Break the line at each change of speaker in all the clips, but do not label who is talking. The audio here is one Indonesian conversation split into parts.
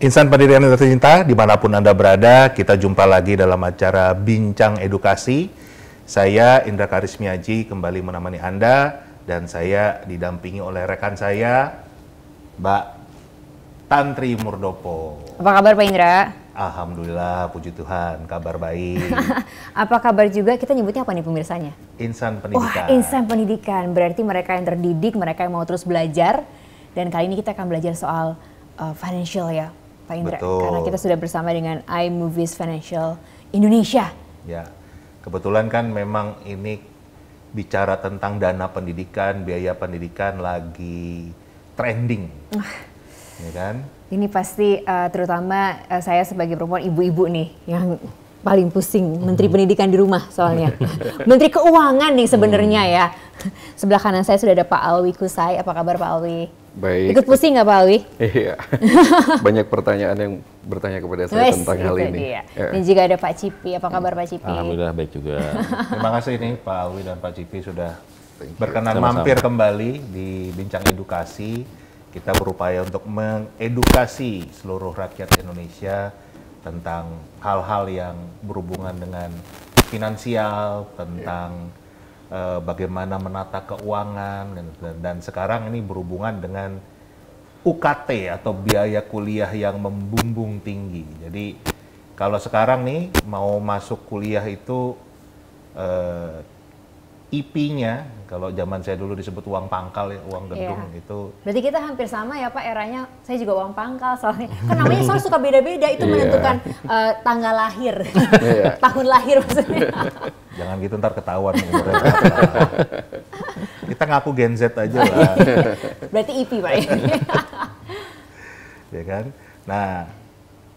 Insan Pendidikan yang Cinta, dimanapun Anda berada, kita jumpa lagi dalam acara Bincang Edukasi. Saya Indra Karismiaji kembali menemani Anda dan saya didampingi oleh rekan saya, Mbak Tantri Murdopo.
Apa kabar Pak Indra?
Alhamdulillah, puji Tuhan, kabar baik.
apa kabar juga? Kita nyebutnya apa nih pemirsanya?
Insan Pendidikan. Wah, Insan
Pendidikan. Berarti mereka yang terdidik, mereka yang mau terus belajar. Dan kali ini kita akan belajar soal uh, financial ya, Pak Indra Betul. karena kita sudah bersama dengan iMovies Financial Indonesia.
Ya. Kebetulan kan memang ini bicara tentang dana pendidikan, biaya pendidikan lagi trending. Ah. ya kan?
Ini pasti uh, terutama uh, saya sebagai perempuan ibu-ibu nih yang paling pusing Menteri hmm. Pendidikan di rumah soalnya. Menteri Keuangan nih sebenarnya hmm. ya. Sebelah kanan saya sudah ada Pak Alwi Kusai. Apa kabar Pak Alwi?
Baik. Ikut pusing nggak Pak Alwi? Iya. Banyak pertanyaan yang bertanya kepada saya yes, tentang hal ini. Dia. Ya. Dan
juga ada Pak Cipi. Apa kabar Pak Cipi?
Alhamdulillah baik juga.
Terima kasih nih Pak Alwi dan Pak Cipi sudah berkenan Sama-sama. mampir kembali di Bincang Edukasi. Kita berupaya untuk mengedukasi seluruh rakyat Indonesia tentang hal-hal yang berhubungan dengan finansial, tentang yeah. uh, bagaimana menata keuangan dan, dan, dan sekarang ini berhubungan dengan UKT atau biaya kuliah yang membumbung tinggi. Jadi kalau sekarang nih mau masuk kuliah itu uh, IP-nya, kalau zaman saya dulu disebut uang pangkal ya, uang iya. gedung yeah. itu.
Berarti kita hampir sama ya Pak eranya, saya juga uang pangkal soalnya. Kan namanya soal suka beda-beda, itu yeah. menentukan uh, tanggal lahir, iya. tahun lahir maksudnya. Iya.
Jangan gitu ntar ketahuan kita ngaku Gen Z aja lah. Berarti IP Pak ya. ya kan? Nah,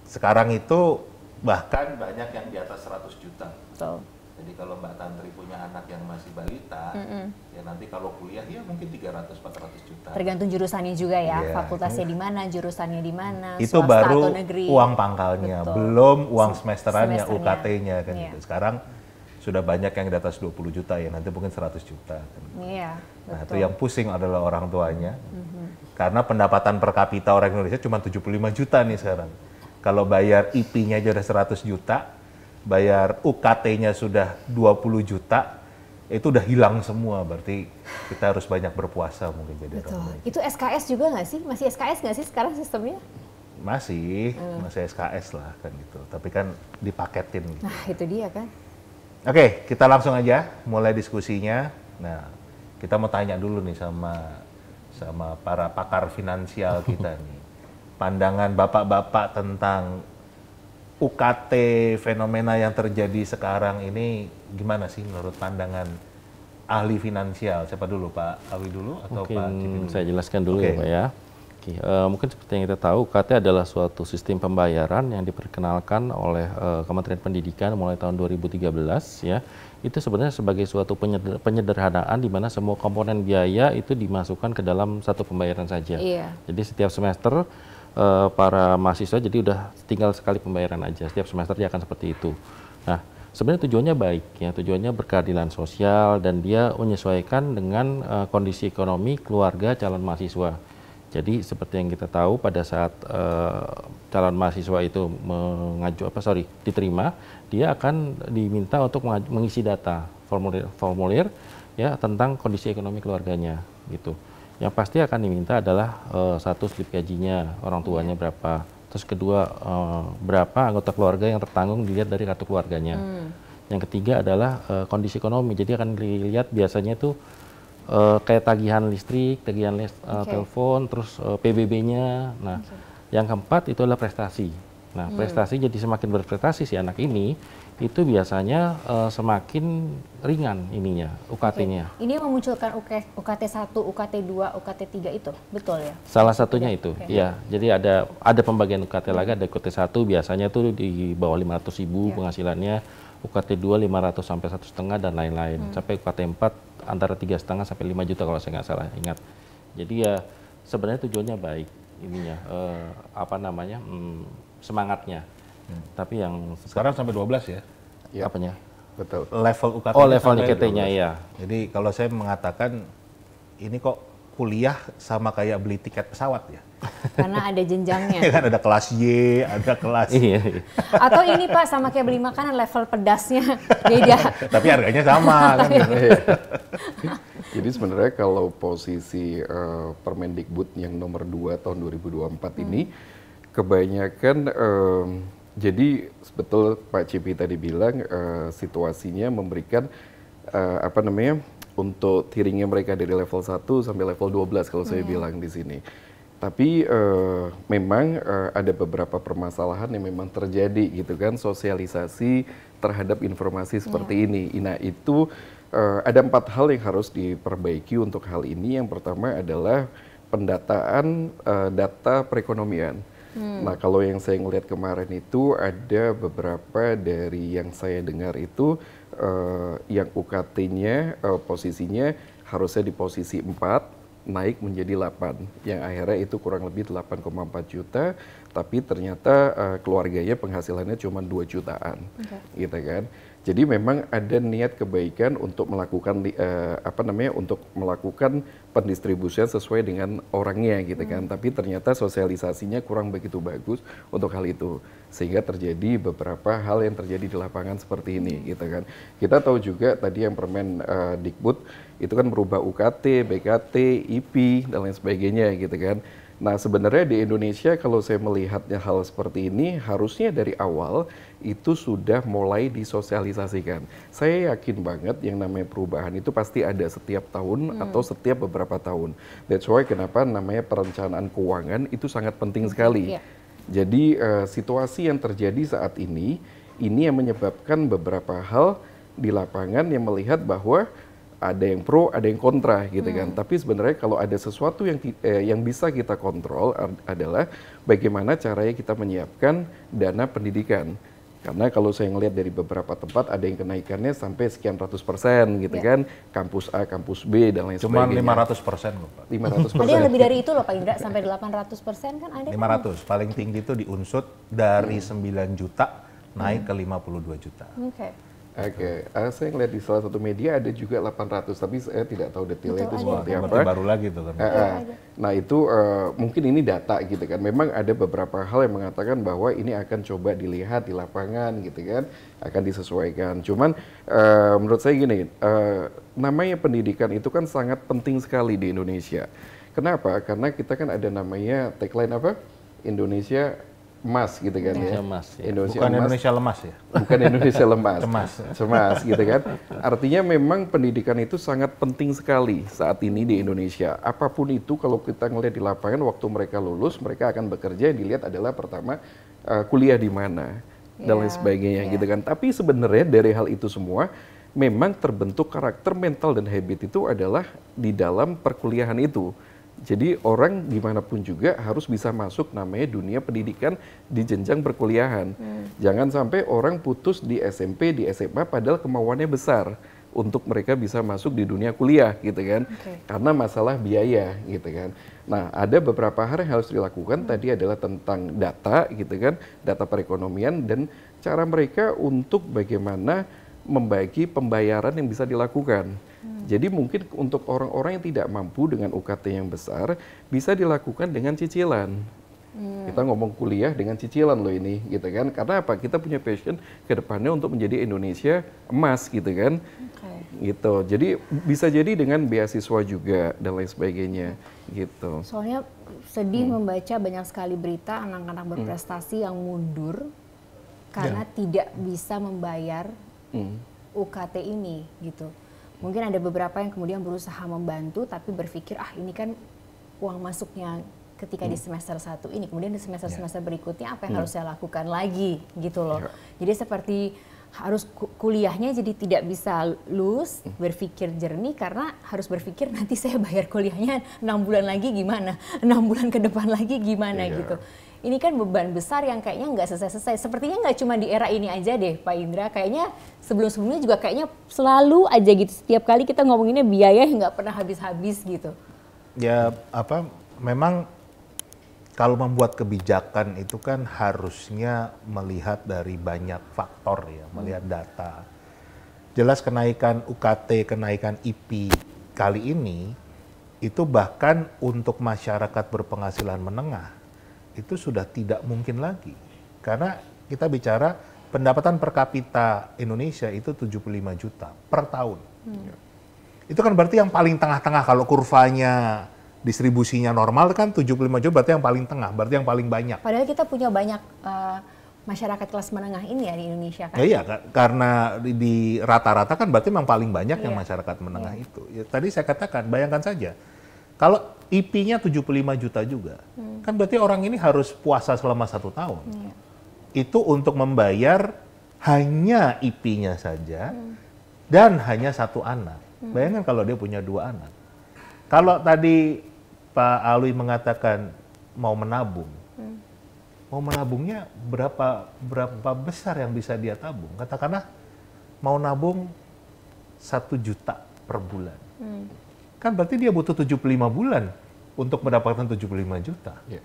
sekarang itu bahkan banyak yang di atas 100 juta. So jadi kalau Mbak Tantri punya anak yang masih balita, mm -hmm. ya nanti kalau kuliah ya mungkin 300-400 juta. Tergantung jurusannya juga ya, yeah. fakultasnya di
mana, jurusannya di mana, Itu baru atau negeri. uang
pangkalnya, Betul. belum uang semesterannya, semesternya. UKT-nya kan yeah. gitu. Sekarang sudah banyak yang di atas 20 juta ya, nanti mungkin 100 juta. Kan
gitu. Iya, Nah itu yang
pusing adalah orang tuanya. Mm -hmm. Karena pendapatan per kapita orang Indonesia cuma 75 juta nih sekarang. Kalau bayar IP-nya aja udah 100 juta, bayar UKT-nya sudah 20 juta, itu udah hilang semua. Berarti kita harus banyak berpuasa mungkin jadi Betul.
orang Itu SKS juga nggak sih? Masih SKS nggak sih sekarang sistemnya?
Masih, hmm. masih SKS lah kan gitu. Tapi kan dipaketin gitu.
Nah itu dia kan.
Oke, kita langsung aja mulai diskusinya. Nah, kita mau tanya dulu nih sama sama para pakar finansial kita nih. Pandangan bapak-bapak tentang UKT fenomena yang terjadi sekarang ini gimana sih menurut pandangan ahli finansial? Siapa dulu Pak Awi dulu atau mungkin Pak Cipi Saya
jelaskan dulu okay. ya Pak ya. Oke, Uh, mungkin seperti yang kita tahu UKT adalah suatu sistem pembayaran yang diperkenalkan oleh uh, Kementerian Pendidikan mulai tahun 2013 ya. Itu sebenarnya sebagai suatu penyeder penyederhanaan di mana semua komponen biaya itu dimasukkan ke dalam satu pembayaran saja. Iya. Jadi setiap semester uh, para mahasiswa jadi udah tinggal sekali pembayaran aja setiap semester dia akan seperti itu. Nah, sebenarnya tujuannya baik ya, tujuannya berkeadilan sosial dan dia menyesuaikan dengan uh, kondisi ekonomi keluarga calon mahasiswa. Jadi seperti yang kita tahu pada saat uh, calon mahasiswa itu mengajukan apa sorry diterima, dia akan diminta untuk mengisi data formulir formulir ya tentang kondisi ekonomi keluarganya gitu yang pasti akan diminta adalah uh, satu slip gajinya orang iya. tuanya berapa terus kedua uh, berapa anggota keluarga yang tertanggung dilihat dari kartu keluarganya hmm. yang ketiga adalah uh, kondisi ekonomi jadi akan dilihat biasanya itu uh, kayak tagihan listrik tagihan okay. uh, telepon terus uh, PBB-nya nah okay. yang keempat itu adalah prestasi nah hmm. prestasi hmm. jadi semakin berprestasi si anak ini itu biasanya uh, semakin ringan ininya UKT-nya. Okay.
Ini memunculkan UKT 1, UKT 2, UKT 3 itu, betul ya?
Salah satunya okay. Iya, itu, okay. ya. Jadi ada ada pembagian UKT laga lagi, ada UKT 1 biasanya tuh di bawah 500 ribu iya. penghasilannya, UKT 2 500 sampai satu setengah dan lain-lain, hmm. sampai UKT 4 antara tiga setengah sampai 5 juta kalau saya nggak salah ingat. Jadi ya sebenarnya tujuannya baik ininya, uh, apa namanya hmm, semangatnya tapi yang sekarang sampai 12 ya? Iya. Apanya? Betul. Level UKT. Oh, level ukt nya ya.
Jadi kalau saya mengatakan ini kok kuliah sama kayak beli tiket pesawat ya.
Karena ada jenjangnya. kan
ada kelas Y, ada kelas.
Iya, iya,
Atau ini Pak sama kayak beli makanan level pedasnya beda.
Tapi harganya sama kan. Iya. Gitu. Iya. Jadi sebenarnya kalau posisi uh, Permendikbud yang nomor 2 tahun 2024 hmm. ini kebanyakan uh, jadi betul Pak Cipi tadi bilang uh, situasinya memberikan uh, apa namanya untuk tiringnya mereka dari level 1 sampai level 12 kalau hmm. saya bilang di sini. Tapi uh, memang uh, ada beberapa permasalahan yang memang terjadi gitu kan sosialisasi terhadap informasi seperti yeah. ini. Nah itu uh, ada empat hal yang harus diperbaiki untuk hal ini. Yang pertama adalah pendataan uh, data perekonomian Hmm. Nah kalau yang saya ngelihat kemarin itu ada beberapa dari yang saya dengar itu uh, yang UKT-nya uh, eh, posisinya harusnya di posisi 4 naik menjadi 8 yang akhirnya itu kurang lebih 8,4 juta tapi ternyata uh, keluarganya penghasilannya cuma 2 jutaan okay. gitu kan jadi memang ada niat kebaikan untuk melakukan uh, apa namanya untuk melakukan pendistribusian sesuai dengan orangnya gitu kan. Hmm. Tapi ternyata sosialisasinya kurang begitu bagus untuk hal itu sehingga terjadi beberapa hal yang terjadi di lapangan seperti ini hmm. gitu kan. Kita tahu juga tadi yang permen uh, Dikbud itu kan merubah UKT, BKT, IP dan lain sebagainya gitu kan. Nah, sebenarnya di Indonesia kalau saya melihatnya hal seperti ini harusnya dari awal itu sudah mulai disosialisasikan. Saya yakin banget yang namanya perubahan itu pasti ada setiap tahun hmm. atau setiap beberapa tahun. That's why kenapa namanya perencanaan keuangan itu sangat penting hmm, sekali. Yeah. Jadi uh, situasi yang terjadi saat ini ini yang menyebabkan beberapa hal di lapangan yang melihat bahwa ada yang pro, ada yang kontra gitu kan. hmm. kan. Tapi sebenarnya kalau ada sesuatu yang eh, yang bisa kita kontrol adalah bagaimana caranya kita menyiapkan dana pendidikan. Karena kalau saya ngelihat dari beberapa tempat ada yang kenaikannya sampai sekian ratus persen gitu ya. kan, kampus A, kampus B dan lain Cuman sebagainya. Cuman 500 persen loh Pak. 500 persen. ada yang lebih
dari itu loh Pak Indra, sampai 800 persen kan ada 500, kan?
paling tinggi itu diunsut dari hmm. 9 juta naik hmm. ke 52 juta. Oke. Okay. Oke, okay. uh, eh, saya ngeliat di salah satu media ada juga 800, tapi saya tidak tahu detailnya itu, itu seperti apa. Berarti baru lagi itu, Uh, uh, nah itu uh, mungkin ini data gitu kan. Memang ada beberapa hal yang mengatakan bahwa ini akan coba dilihat di lapangan gitu kan, akan disesuaikan. Cuman uh, menurut saya gini, uh, namanya pendidikan itu kan sangat penting sekali di Indonesia. Kenapa? Karena kita kan ada namanya tagline apa? Indonesia emas gitu kan Indonesia ya. Emas, ya. Indonesia Bukan emas. Indonesia lemas ya.
Bukan Indonesia lemas.
Cemas. Ya. Cemas gitu kan. Artinya memang pendidikan itu sangat penting sekali saat ini di Indonesia. Apapun itu kalau kita ngelihat di lapangan waktu mereka lulus, mereka akan bekerja yang dilihat adalah pertama uh, kuliah di mana dan lain iya, sebagainya yeah. gitu kan. Tapi sebenarnya dari hal itu semua memang terbentuk karakter mental dan habit itu adalah di dalam perkuliahan itu. Jadi orang gimana pun juga harus bisa masuk namanya dunia pendidikan di jenjang perkuliahan. Hmm. Jangan sampai orang putus di SMP, di SMA padahal kemauannya besar untuk mereka bisa masuk di dunia kuliah gitu kan okay. karena masalah biaya gitu kan nah ada beberapa hal yang harus dilakukan hmm. tadi adalah tentang data gitu kan data perekonomian dan cara mereka untuk bagaimana membagi pembayaran yang bisa dilakukan Hmm. Jadi mungkin untuk orang-orang yang tidak mampu dengan UKT yang besar bisa dilakukan dengan cicilan. Hmm. Kita ngomong kuliah dengan cicilan loh ini, gitu kan? Karena apa? Kita punya passion ke depannya untuk menjadi Indonesia emas, gitu kan? Okay. Gitu. Jadi bisa jadi dengan beasiswa juga dan lain sebagainya, gitu.
Soalnya sedih hmm. membaca banyak sekali berita anak-anak hmm. berprestasi hmm. yang mundur ya. karena ya. tidak bisa membayar hmm. UKT ini, gitu. Mungkin ada beberapa yang kemudian berusaha membantu tapi berpikir ah ini kan uang masuknya ketika hmm. di semester satu ini kemudian di semester ya. semester yeah. berikutnya apa yang hmm. harus saya lakukan lagi gitu loh. Yeah. Jadi seperti harus kuliahnya jadi tidak bisa lulus hmm. berpikir jernih karena harus berpikir nanti saya bayar kuliahnya enam bulan lagi gimana enam bulan ke depan lagi gimana yeah. gitu ini kan beban besar yang kayaknya nggak selesai-selesai. Sepertinya nggak cuma di era ini aja deh, Pak Indra. Kayaknya sebelum-sebelumnya juga kayaknya selalu aja gitu. Setiap kali kita ngomonginnya biaya yang nggak pernah habis-habis gitu.
Ya apa? Memang kalau membuat kebijakan itu kan harusnya melihat dari banyak faktor ya, hmm. melihat data. Jelas kenaikan UKT, kenaikan IP kali ini itu bahkan untuk masyarakat berpenghasilan menengah itu sudah tidak mungkin lagi. Karena kita bicara pendapatan per kapita Indonesia itu 75 juta per tahun. Hmm. Itu kan berarti yang paling tengah-tengah kalau kurvanya distribusinya normal kan 75 juta berarti yang paling tengah, berarti yang paling banyak.
Padahal kita punya banyak uh, masyarakat kelas menengah ini ya di Indonesia kan? Ya, iya,
karena di rata-rata kan berarti memang paling banyak iya. yang masyarakat menengah iya. itu. Ya, tadi saya katakan, bayangkan saja, kalau IP-nya 75 juta juga. Hmm. Kan berarti orang ini harus puasa selama satu tahun. Hmm. Itu untuk membayar hanya IP-nya saja hmm. dan hanya satu anak. Hmm. Bayangkan kalau dia punya dua anak. Kalau tadi Pak Alwi mengatakan mau menabung, hmm. mau menabungnya berapa berapa besar yang bisa dia tabung? Katakanlah mau nabung satu juta per bulan. Hmm Kan berarti dia butuh 75 bulan untuk mendapatkan 75 juta. Yeah.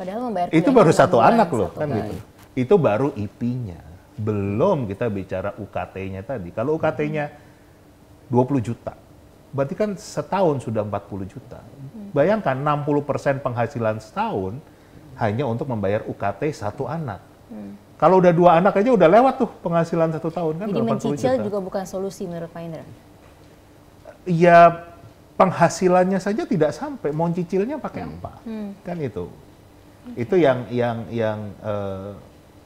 Padahal membayar Itu baru satu bulan, anak loh satu kan gitu.
Itu baru IP-nya. Belum kita bicara UKT-nya tadi. Kalau UKT-nya 20 juta, berarti kan setahun sudah 40 juta. Hmm. Bayangkan 60% persen penghasilan setahun hanya untuk membayar UKT satu anak. Hmm. Kalau udah dua anak aja udah lewat tuh penghasilan satu tahun kan Jadi mencicil juga
bukan solusi menurut Pak
ya penghasilannya saja tidak sampai, mau cicilnya pakai hmm. apa? Hmm. Kan itu. Itu yang yang yang uh,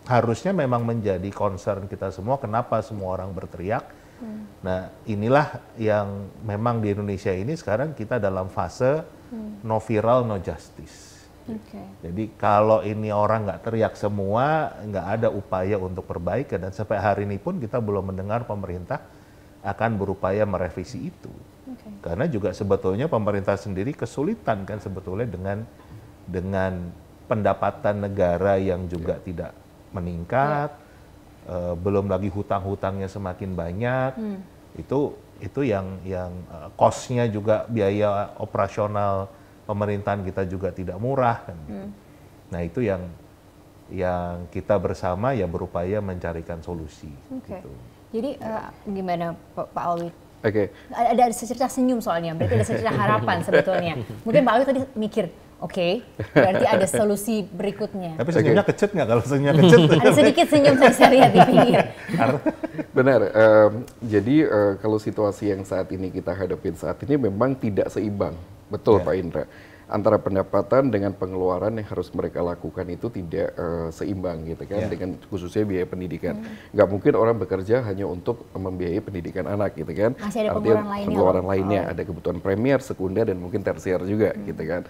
harusnya memang menjadi concern kita semua kenapa semua orang berteriak. Hmm. Nah, inilah yang memang di Indonesia ini sekarang kita dalam fase hmm. no viral no justice. Okay. Jadi kalau ini orang nggak teriak semua, nggak ada upaya untuk perbaikan dan sampai hari ini pun kita belum mendengar pemerintah akan berupaya merevisi itu. Okay. Karena juga sebetulnya pemerintah sendiri kesulitan kan sebetulnya dengan dengan pendapatan negara yang juga yeah. tidak meningkat, yeah. Ya. uh, belum lagi hutang-hutangnya semakin banyak. Hmm. Itu itu yang yang uh, juga biaya operasional pemerintahan kita juga tidak murah kan. Gitu. Hmm. Nah itu yang yang kita bersama ya berupaya mencarikan solusi.
Okay. Gitu. Jadi uh, gimana Pak, Pak Alwi? Oke. Okay. Ada, ada secerca senyum soalnya, berarti ada secerca harapan sebetulnya. Mungkin Pak Alwi tadi mikir, Oke, okay. berarti ada solusi berikutnya. Tapi senyumnya
okay. kecut nggak kalau senyumnya kecut? ada sedikit senyum saya lihat di pinggir. Benar, um, jadi uh, kalau situasi yang saat ini kita hadapin saat ini memang tidak seimbang. Betul ya. Pak Indra antara pendapatan dengan pengeluaran yang harus mereka lakukan itu tidak uh, seimbang gitu kan yeah. dengan khususnya biaya pendidikan Nggak hmm. nggak mungkin orang bekerja hanya untuk membiayai pendidikan anak gitu kan Masih ada Artinya, pengeluaran lainnya, oh. ada kebutuhan premier sekunder dan mungkin tersier juga hmm. gitu kan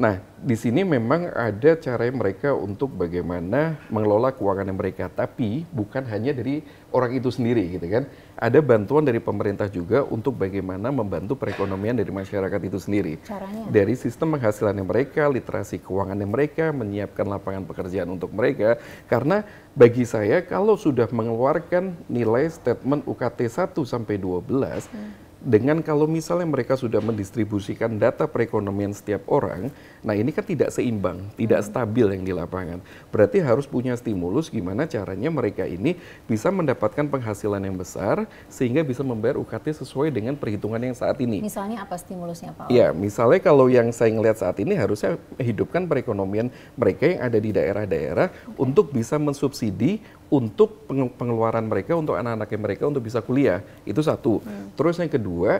Nah, di sini memang ada cara mereka untuk bagaimana mengelola keuangan mereka, tapi bukan hanya dari orang itu sendiri gitu kan. Ada bantuan dari pemerintah juga untuk bagaimana membantu perekonomian dari masyarakat itu sendiri. Caranya. Dari sistem penghasilan mereka, literasi keuangan mereka, menyiapkan lapangan pekerjaan untuk mereka. Karena bagi saya kalau sudah mengeluarkan nilai statement UKT 1 sampai 12, hmm dengan kalau misalnya mereka sudah mendistribusikan data perekonomian setiap orang, nah ini kan tidak seimbang, tidak hmm. stabil yang di lapangan. Berarti harus punya stimulus gimana caranya mereka ini bisa mendapatkan penghasilan yang besar sehingga bisa membayar UKT sesuai dengan perhitungan yang saat ini.
Misalnya apa stimulusnya Pak? Ya,
misalnya kalau yang saya ngelihat saat ini harusnya hidupkan perekonomian mereka yang ada di daerah-daerah okay. untuk bisa mensubsidi untuk pengeluaran mereka untuk anak-anaknya mereka untuk bisa kuliah itu satu. Hmm. Terus yang kedua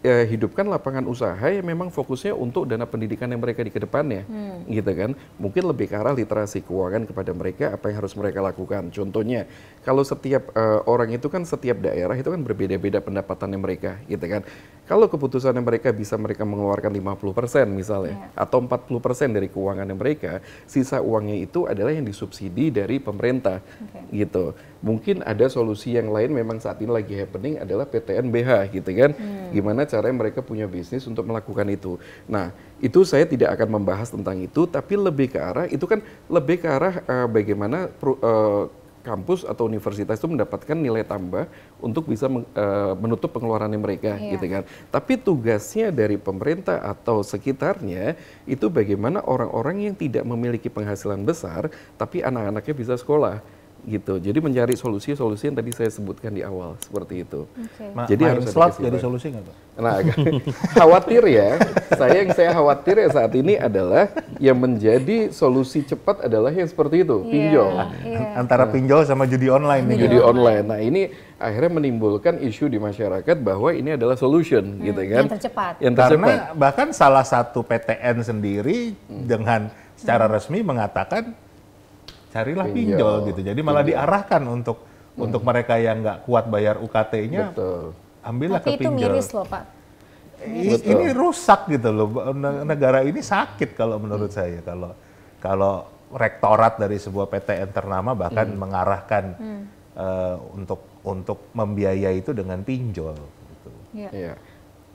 ya, hidupkan lapangan usaha yang memang fokusnya untuk dana pendidikan yang mereka di kedepannya, hmm. gitu kan? Mungkin lebih ke arah literasi keuangan kepada mereka apa yang harus mereka lakukan. Contohnya, kalau setiap uh, orang itu kan setiap daerah itu kan berbeda-beda pendapatannya mereka, gitu kan? Kalau keputusan yang mereka bisa mereka mengeluarkan 50% misalnya yeah. atau 40% dari keuangan yang mereka, sisa uangnya itu adalah yang disubsidi dari pemerintah, okay. gitu. Mungkin ada solusi yang lain memang saat ini lagi happening adalah PTNBH, gitu kan? Hmm. Gimana bagaimana caranya mereka punya bisnis untuk melakukan itu. Nah, itu saya tidak akan membahas tentang itu, tapi lebih ke arah itu kan lebih ke arah uh, bagaimana uh, kampus atau universitas itu mendapatkan nilai tambah untuk bisa meng, uh, menutup pengeluarannya mereka iya. gitu kan. Tapi tugasnya dari pemerintah atau sekitarnya itu bagaimana orang-orang yang tidak memiliki penghasilan besar tapi anak-anaknya bisa sekolah gitu. Jadi mencari solusi-solusi yang tadi saya sebutkan di awal seperti itu. Okay. Jadi jadi harus slot jadi solusi nggak pak? Nah, khawatir ya. saya yang saya khawatir ya saat ini adalah yang menjadi solusi cepat adalah yang seperti itu, iya, pinjol. Yeah, yeah. Antara nah. pinjol sama judi online nih. Judi online. Nah ini akhirnya menimbulkan isu di masyarakat bahwa ini adalah solution hmm, gitu kan. Yang tercepat. Yang tercepat. Karena bahkan salah satu PTN
sendiri hmm. dengan secara resmi mengatakan carilah pinjol, iya, pinjol gitu. Jadi malah diarahkan untuk hmm. untuk mereka yang nggak kuat bayar UKT-nya, ambillah Tapi ke pinjol. itu miris
loh Pak. Ini, Betul. ini
rusak gitu loh. Negara ini sakit kalau menurut hmm. saya kalau kalau rektorat dari sebuah PTN ternama bahkan hmm. mengarahkan hmm. Uh, untuk untuk membiayai itu dengan pinjol. Gitu. Ya. Ya.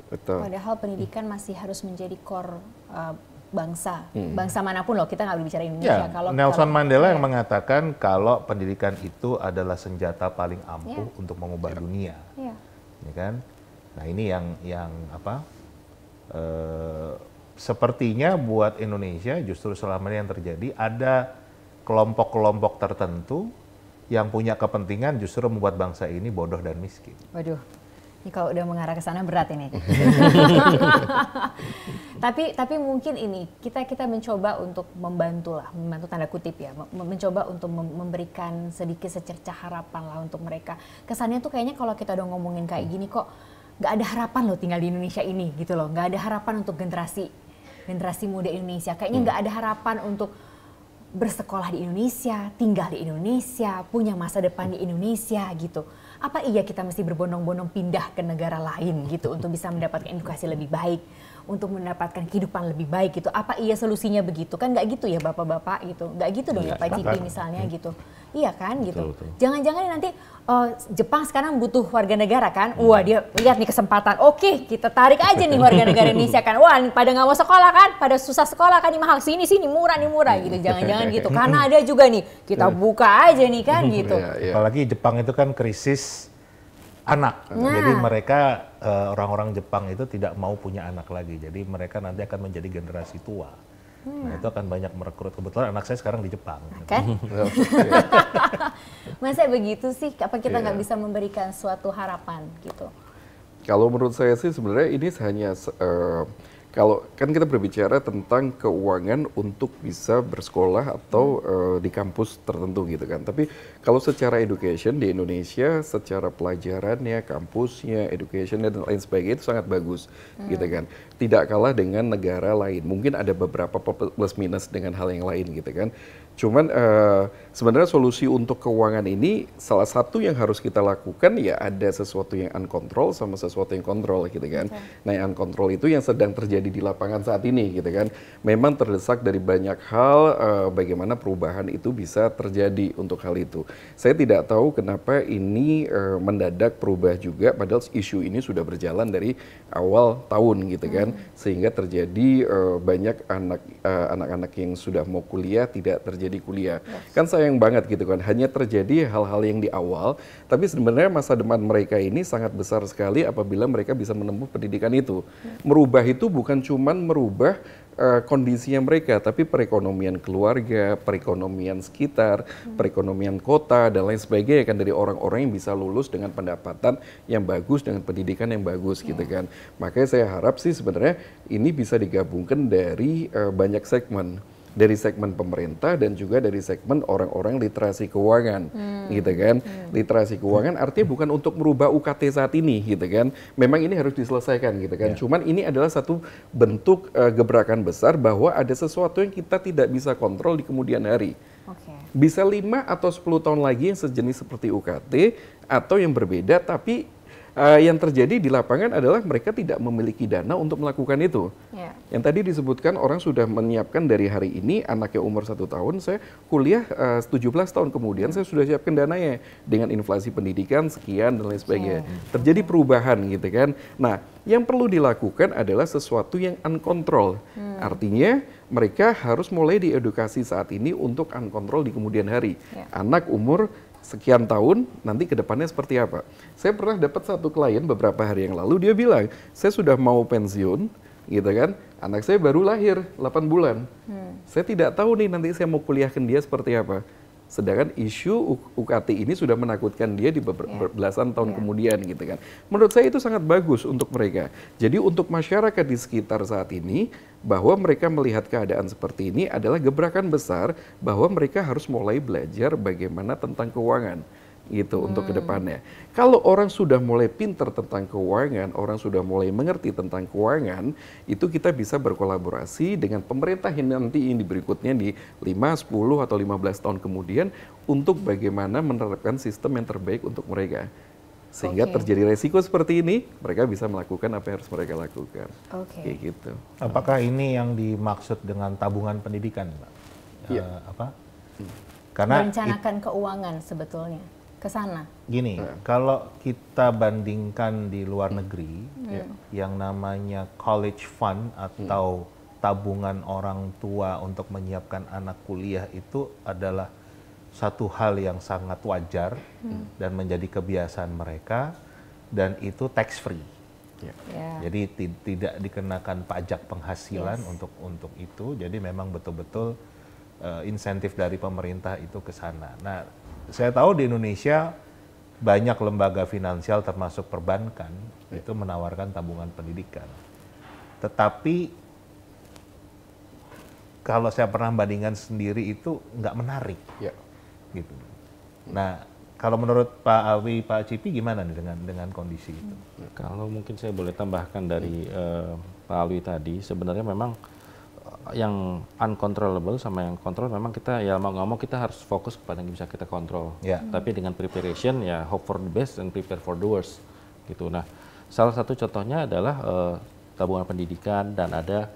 Betul.
Padahal pendidikan masih harus menjadi core uh, bangsa, hmm. bangsa manapun loh kita nggak bicara Indonesia. Ya, kalau Nelson kalau, Mandela ya. yang iya.
mengatakan kalau pendidikan itu adalah senjata paling ampuh ya. untuk mengubah ya. dunia, ya. ya kan? Nah ini yang yang apa? E, sepertinya buat Indonesia justru selama ini yang terjadi ada kelompok-kelompok tertentu yang punya kepentingan justru membuat bangsa ini bodoh dan miskin.
Waduh. Ini kalau udah mengarah ke sana berat ini. tapi tapi mungkin ini kita kita mencoba untuk membantu lah, membantu tanda kutip ya, mencoba untuk memberikan sedikit secerca harapan lah untuk mereka. Kesannya tuh kayaknya kalau kita udah ngomongin kayak gini kok nggak ada harapan loh tinggal di Indonesia ini gitu loh, nggak ada harapan untuk generasi generasi muda Indonesia. Kayaknya nggak hmm. ada harapan untuk bersekolah di Indonesia, tinggal di Indonesia, punya masa depan di Indonesia gitu apa iya kita mesti berbondong-bondong pindah ke negara lain gitu untuk bisa mendapatkan edukasi lebih baik, untuk mendapatkan kehidupan lebih baik gitu. Apa iya solusinya begitu? Kan nggak gitu ya bapak-bapak gitu. Nggak gitu dong ya, Pak Citi misalnya hmm. gitu. Iya kan gitu. Jangan-jangan nanti uh, Jepang sekarang butuh warga negara kan? Hmm. Wah dia lihat nih kesempatan. Oke kita tarik aja nih warga negara Indonesia kan. Wah pada nggak mau sekolah kan? Pada susah sekolah kan? Ini mahal sini sini murah nih murah gitu. Jangan-jangan gitu. Karena ada juga nih kita iya. buka aja nih kan iya, gitu. Ya, ya.
Apalagi Jepang itu kan krisis anak. Nah. Jadi mereka eh, orang-orang uh, orang -orang Jepang itu tidak mau punya anak lagi. Jadi mereka nanti akan menjadi generasi tua. Hmm. Nah itu akan banyak merekrut. Kebetulan anak saya sekarang di Jepang. Kan?
Masa begitu sih? Apa kita iya. nggak yeah. bisa memberikan suatu harapan gitu?
Kalau menurut saya sih sebenarnya ini hanya uh, kalau kan kita berbicara tentang keuangan untuk bisa bersekolah atau uh, di kampus tertentu gitu kan. Tapi kalau secara education di Indonesia, secara pelajarannya, kampusnya, educationnya dan lain sebagainya itu sangat bagus hmm. gitu kan. Tidak kalah dengan negara lain. Mungkin ada beberapa plus minus dengan hal yang lain gitu kan. Cuman uh, sebenarnya solusi untuk keuangan ini salah satu yang harus kita lakukan ya ada sesuatu yang uncontrol sama sesuatu yang kontrol gitu kan. Okay. Nah yang uncontrol itu yang sedang terjadi di lapangan saat ini gitu kan. Memang terdesak dari banyak hal uh, bagaimana perubahan itu bisa terjadi untuk hal itu. Saya tidak tahu kenapa ini uh, mendadak berubah juga padahal isu ini sudah berjalan dari awal tahun gitu kan. Hmm. Sehingga terjadi uh, banyak anak anak-anak yang sudah mau kuliah tidak terjadi jadi kuliah. Yes. Kan sayang banget gitu kan, hanya terjadi hal-hal yang di awal, tapi sebenarnya masa depan mereka ini sangat besar sekali apabila mereka bisa menempuh pendidikan itu. Yes. Hmm. Merubah itu bukan cuman merubah uh, kondisinya mereka, tapi perekonomian keluarga, perekonomian sekitar, yes. Hmm. perekonomian kota dan lain sebagainya kan dari orang-orang yang bisa lulus dengan pendapatan yang bagus dengan pendidikan yang bagus gitu yes. gitu kan. Makanya saya harap sih sebenarnya ini bisa digabungkan dari uh, banyak segmen dari segmen pemerintah dan juga dari segmen orang-orang literasi keuangan hmm. gitu kan hmm. literasi keuangan artinya bukan untuk merubah UKT saat ini gitu kan memang ini harus diselesaikan gitu kan yeah. cuman ini adalah satu bentuk uh, gebrakan besar bahwa ada sesuatu yang kita tidak bisa kontrol di kemudian hari okay. bisa lima atau sepuluh tahun lagi yang sejenis seperti UKT atau yang berbeda tapi uh, yang terjadi di lapangan adalah mereka tidak memiliki dana untuk melakukan itu. Yeah. Yang tadi disebutkan orang sudah menyiapkan dari hari ini anaknya umur satu tahun, saya kuliah eh, uh, 17 tahun kemudian saya sudah siapkan dananya dengan inflasi pendidikan sekian dan lain sebagainya. Yeah. Terjadi perubahan gitu kan. Nah, yang perlu dilakukan adalah sesuatu yang uncontrol. Hmm. Artinya mereka harus mulai diedukasi saat ini untuk uncontrol di kemudian hari. Yeah. Anak umur sekian tahun, nanti ke depannya seperti apa. Saya pernah dapat satu klien beberapa hari yang lalu, dia bilang, saya sudah mau pensiun, gitu kan, anak saya baru lahir, 8 bulan. Hmm. Saya tidak tahu nih nanti saya mau kuliahkan dia seperti apa. Sedangkan isu UKT ini sudah menakutkan dia di iya. belasan tahun yeah. kemudian gitu kan. Menurut saya itu sangat bagus untuk mereka. Jadi untuk masyarakat di sekitar saat ini bahwa mereka melihat keadaan seperti ini adalah gebrakan besar bahwa mereka harus mulai belajar bagaimana tentang keuangan gitu hmm. untuk kedepannya. Kalau orang sudah mulai pinter tentang keuangan, orang sudah mulai mengerti tentang keuangan, itu kita bisa berkolaborasi dengan pemerintah yang nanti ini berikutnya di 5, 10, atau 15 tahun kemudian untuk bagaimana menerapkan sistem yang terbaik untuk mereka. Sehingga okay. terjadi resiko seperti ini, mereka bisa melakukan apa yang harus mereka lakukan. Okay. gitu.
Apakah ini yang dimaksud dengan tabungan pendidikan, Pak? Iya. Uh, apa? Hmm. Karena merencanakan
keuangan sebetulnya ke sana?
Gini, hmm. kalau kita bandingkan di luar negeri, hmm. Ya. yang namanya college fund atau hmm. tabungan orang tua untuk menyiapkan anak kuliah itu adalah satu hal yang sangat wajar hmm. dan menjadi kebiasaan mereka dan itu tax free. Yeah. Yeah. Jadi tidak dikenakan pajak penghasilan yes. untuk untuk itu. Jadi memang betul-betul uh, insentif dari pemerintah itu ke sana. Nah, saya tahu di Indonesia banyak lembaga finansial termasuk perbankan ya. itu menawarkan tabungan pendidikan. Tetapi kalau saya pernah bandingkan sendiri itu nggak menarik. Ya. Gitu. Nah, kalau menurut Pak Awi, Pak Cipi gimana nih dengan dengan kondisi itu? Ya.
Kalau mungkin saya boleh tambahkan dari hmm. uh, Pak Alwi tadi, sebenarnya memang yang uncontrollable sama yang kontrol memang kita ya mau nggak mau kita harus fokus kepada yang bisa kita kontrol. Yeah. Tapi dengan preparation ya hope for the best and prepare for the worst gitu. Nah, salah satu contohnya adalah uh, tabungan pendidikan dan ada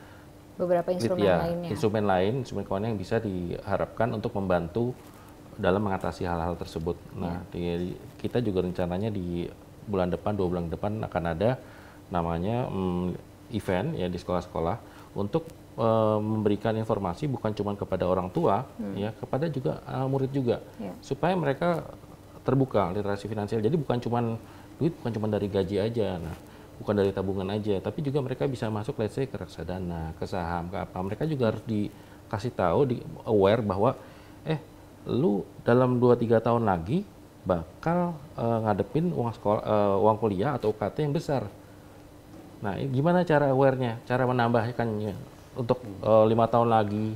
beberapa iya, instrumen ya, lainnya. Instrumen
lain, instrumen keuangan yang bisa diharapkan untuk membantu dalam mengatasi hal-hal tersebut. Nah, yeah. di, kita juga rencananya di bulan depan, dua bulan depan akan ada namanya mm, event ya di sekolah-sekolah untuk Eh, memberikan informasi bukan cuma kepada orang tua hmm. ya kepada juga uh, murid juga yeah. supaya mereka terbuka literasi finansial jadi bukan cuma duit bukan cuma dari gaji aja nah bukan dari tabungan aja tapi juga mereka bisa masuk let's say ke reksadana ke saham ke apa mereka juga harus dikasih tahu di aware bahwa eh lu dalam 2-3 tahun lagi bakal uh, ngadepin uang sekolah uh, uang kuliah atau UKT yang besar nah gimana cara awarenya cara menambahkannya untuk eh, lima tahun lagi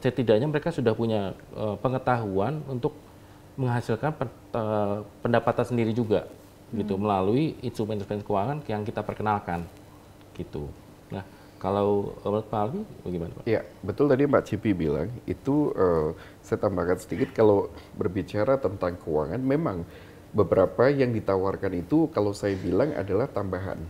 setidaknya mereka sudah punya eh, pengetahuan untuk menghasilkan eh, pendapatan sendiri juga gitu hmm. melalui instrumen-instrumen keuangan yang kita perkenalkan gitu. Nah, kalau menurut Pak Alwi
bagaimana Pak? Ya, betul tadi Mbak Cipi bilang itu uh, saya tambahkan sedikit kalau berbicara tentang keuangan memang beberapa yang ditawarkan itu kalau saya bilang adalah tambahan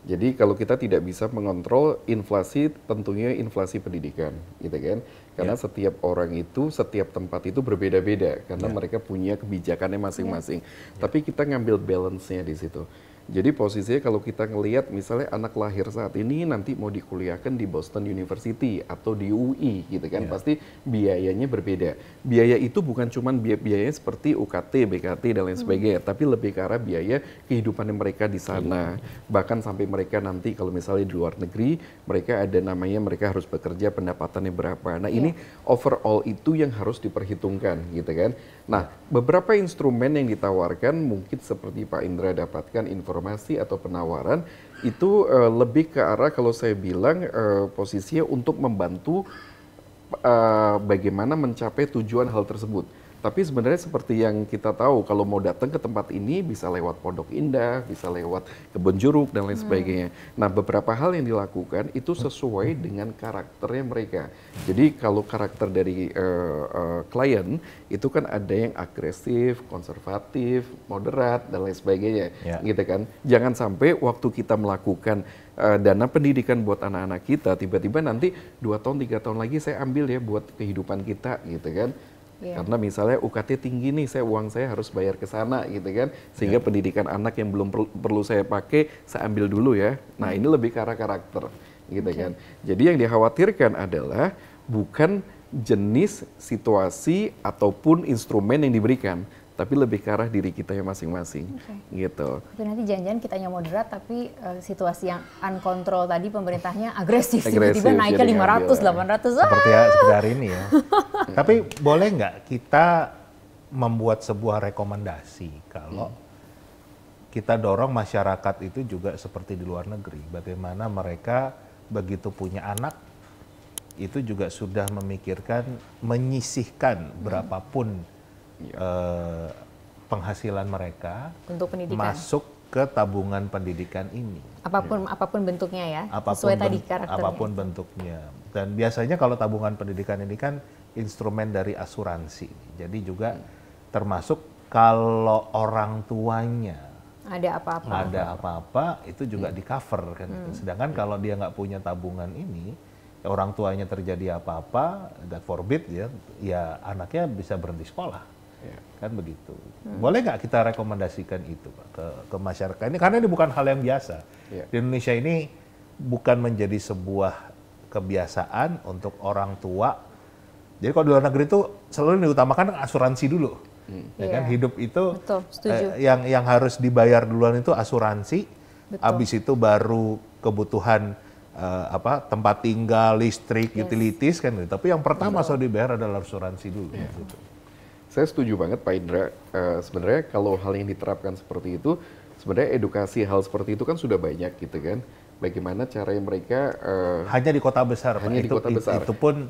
jadi kalau kita tidak bisa mengontrol inflasi, tentunya inflasi pendidikan, gitu kan? Karena yeah. setiap orang itu, setiap tempat itu berbeda-beda, karena yeah. mereka punya kebijakannya masing-masing. Yeah. Tapi kita ngambil balance-nya di situ. Jadi posisinya kalau kita ngelihat misalnya anak lahir saat ini nanti mau dikuliahkan di Boston University atau di UI gitu kan yeah. pasti biayanya berbeda. Biaya itu bukan cuman biaya seperti UKT, BKT dan lain hmm. sebagainya, mm. tapi lebih ke arah biaya kehidupan mereka di sana. Mm. Bahkan sampai mereka nanti kalau misalnya di luar negeri mereka ada namanya mereka harus bekerja pendapatannya berapa. Nah, yeah. ini overall itu yang harus diperhitungkan gitu kan. Nah, beberapa instrumen yang ditawarkan mungkin seperti Pak Indra dapatkan informasi atau penawaran itu uh, lebih ke arah kalau saya bilang uh, posisinya untuk membantu uh, bagaimana mencapai tujuan hal tersebut tapi sebenarnya seperti yang kita tahu, kalau mau datang ke tempat ini bisa lewat Pondok Indah, bisa lewat Kebun Jeruk dan lain hmm. sebagainya. Nah, beberapa hal yang dilakukan itu sesuai hmm. dengan karakternya mereka. Jadi kalau karakter dari uh, uh, klien itu kan ada yang agresif, konservatif, moderat dan lain sebagainya, yeah. gitu kan. Jangan sampai waktu kita melakukan uh, dana pendidikan buat anak-anak kita tiba-tiba nanti dua tahun tiga tahun lagi saya ambil ya buat kehidupan kita gitu kan Yeah. Karena misalnya UKT tinggi nih, saya uang saya harus bayar ke sana gitu kan. Sehingga yeah. pendidikan anak yang belum perlu, perlu saya pakai, saya ambil dulu ya. Nah, hmm. ini lebih ke arah karakter gitu okay. kan. Jadi yang dikhawatirkan adalah bukan jenis situasi ataupun instrumen yang diberikan, tapi lebih ke arah diri kita yang masing-masing okay. gitu.
Tapi nanti jangan-jangan kitanya moderat tapi uh, situasi yang uncontrol tadi pemerintahnya agresif tiba-tiba naiknya 500, ambil. 800. Seperti, ya
seperti hari ini ya. tapi boleh nggak kita membuat sebuah rekomendasi kalau hmm. kita dorong masyarakat itu juga seperti di luar negeri bagaimana mereka begitu punya anak itu juga sudah memikirkan menyisihkan hmm. berapapun uh, penghasilan mereka untuk pendidikan. masuk ke tabungan pendidikan ini.
Apapun ya. apapun bentuknya ya, apapun sesuai tadi karakternya. Apapun
bentuknya. Dan biasanya kalau tabungan pendidikan ini kan instrumen dari asuransi. Jadi juga hmm. termasuk kalau orang tuanya
ada apa-apa. Ada
apa-apa itu juga hmm. di cover kan. Hmm. Sedangkan kalau dia nggak punya tabungan ini, orang tuanya terjadi apa-apa, God forbid ya, ya anaknya bisa berhenti sekolah Ya, kan begitu. Hmm. Boleh nggak kita rekomendasikan itu Pak, ke, ke masyarakat ini karena ini bukan hal yang biasa yeah. di Indonesia ini bukan menjadi sebuah kebiasaan untuk orang tua. Jadi kalau di luar negeri itu selalu diutamakan asuransi dulu, hmm. ya yeah. kan iya. hidup itu Betul, Eh, yang yang harus dibayar duluan itu asuransi, Betul. habis itu baru kebutuhan eh, apa tempat tinggal, listrik,
yes. utilities kan. Gitu. Tapi
yang pertama Betul. harus dibayar adalah asuransi dulu. Yeah. Gitu
saya setuju banget Pak Indra. Uh, sebenarnya kalau hal yang diterapkan seperti itu, sebenarnya edukasi hal seperti itu kan sudah banyak gitu kan. Bagaimana cara mereka uh, hanya di kota besar, hanya Pak. di itu, kota besar. Itu, pun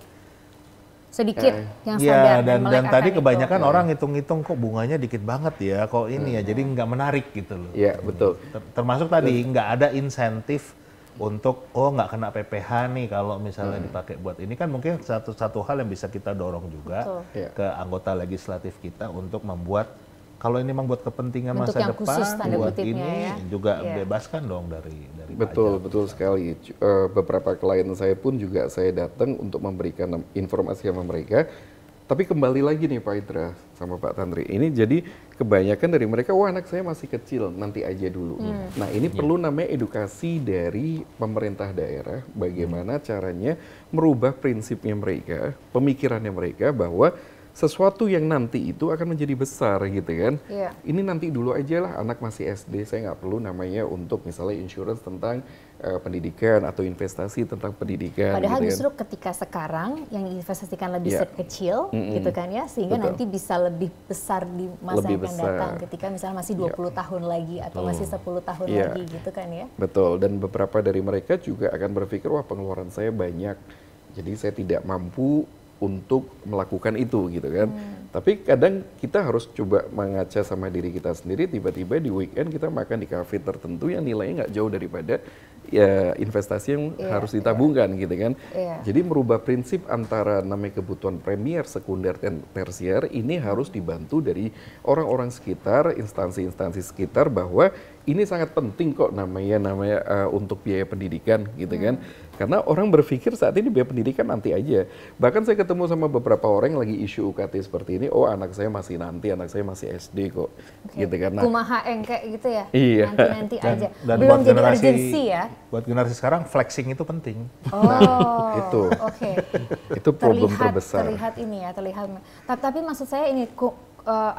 sedikit eh, yang iya, sadar. Ya, dan, dan tadi gitu.
kebanyakan itu. orang
hitung-hitung kok bunganya dikit banget ya, kok ini ya? hmm. ya, jadi nggak menarik gitu loh. Iya, betul. Termasuk tadi nggak ada insentif untuk oh nggak kena PPH nih kalau misalnya hmm. dipakai buat ini kan mungkin satu satu hal yang bisa kita dorong juga Betul. Iya. ke anggota legislatif kita untuk membuat kalau ini memang buat kepentingan Bentuk masa depan khusus, buat ini ya. juga yeah. bebaskan dong dari
dari betul pajak, betul misalnya. sekali eh, beberapa klien saya pun juga saya datang untuk memberikan informasi sama mereka tapi kembali lagi nih Pak Idra sama Pak Tantri, Ini jadi kebanyakan dari mereka, wah anak saya masih kecil, nanti aja dulu. Hmm. Nah ini yeah. perlu namanya edukasi dari pemerintah daerah, bagaimana hmm. caranya merubah prinsipnya mereka, pemikirannya mereka bahwa sesuatu yang nanti itu akan menjadi besar gitu kan. Iya. Ini nanti dulu aja lah anak masih SD, saya nggak perlu namanya untuk misalnya insurance tentang uh, pendidikan atau investasi tentang pendidikan. Padahal gitu kan. justru
kan. ketika sekarang yang investasikan lebih yeah. Iya. kecil mm -hmm. gitu kan ya, sehingga Betul. nanti bisa lebih besar di masa lebih yang besar. datang ketika misalnya masih 20 iya. yeah. tahun lagi atau hmm. masih 10 tahun yeah. lagi gitu kan ya.
Betul, dan beberapa dari mereka juga akan berpikir wah pengeluaran saya banyak. Jadi saya tidak mampu untuk melakukan itu gitu kan. Hmm. Tapi kadang kita harus coba mengaca sama diri kita sendiri. Tiba-tiba di weekend kita makan di kafe tertentu yang nilainya nggak jauh daripada ya investasi yang yeah, harus iya. ditabungkan yeah. gitu kan. Yeah. Jadi merubah prinsip antara namanya kebutuhan premier, sekunder dan tersier ini harus dibantu dari orang-orang sekitar, instansi-instansi sekitar bahwa ini sangat penting kok namanya namanya uh, untuk biaya pendidikan gitu kan. hmm. kan karena orang berpikir saat ini biaya pendidikan nanti aja bahkan saya ketemu sama beberapa orang yang lagi isu UKT seperti ini oh anak saya masih nanti anak saya masih SD kok okay. gitu kan. nah,
kumaha engke gitu ya iya. nanti nanti aja
dan belum buat jadi generasi, urgensi ya buat generasi sekarang flexing itu penting oh nah, itu okay. itu problem terlihat, terbesar terlihat
ini ya terlihat tapi, maksud saya ini uh,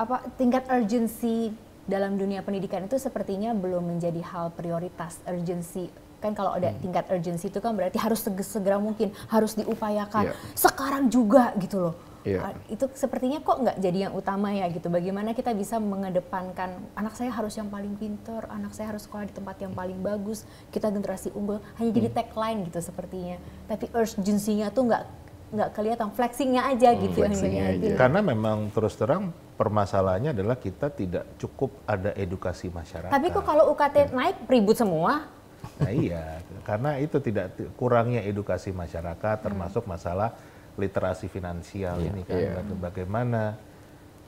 apa tingkat urgensi dalam dunia pendidikan itu sepertinya belum menjadi hal prioritas urgency kan kalau ada hmm. tingkat urgency itu kan berarti harus segera mungkin harus diupayakan yeah. sekarang juga gitu loh yeah. Iya. itu sepertinya kok nggak jadi yang utama ya gitu bagaimana kita bisa mengedepankan anak saya harus yang paling pintar anak saya harus sekolah di tempat yang paling bagus kita generasi unggul hanya hmm. jadi tagline gitu sepertinya tapi urgensinya tuh nggak nggak kelihatan flexingnya aja gitu hmm, flexingnya aja. karena
memang terus terang permasalahannya adalah kita tidak cukup ada edukasi masyarakat. Tapi kok
kalau UKT ya. naik ribut semua?
Nah iya, karena itu tidak kurangnya edukasi masyarakat termasuk hmm. masalah literasi finansial yeah. ini kan iya. bagaimana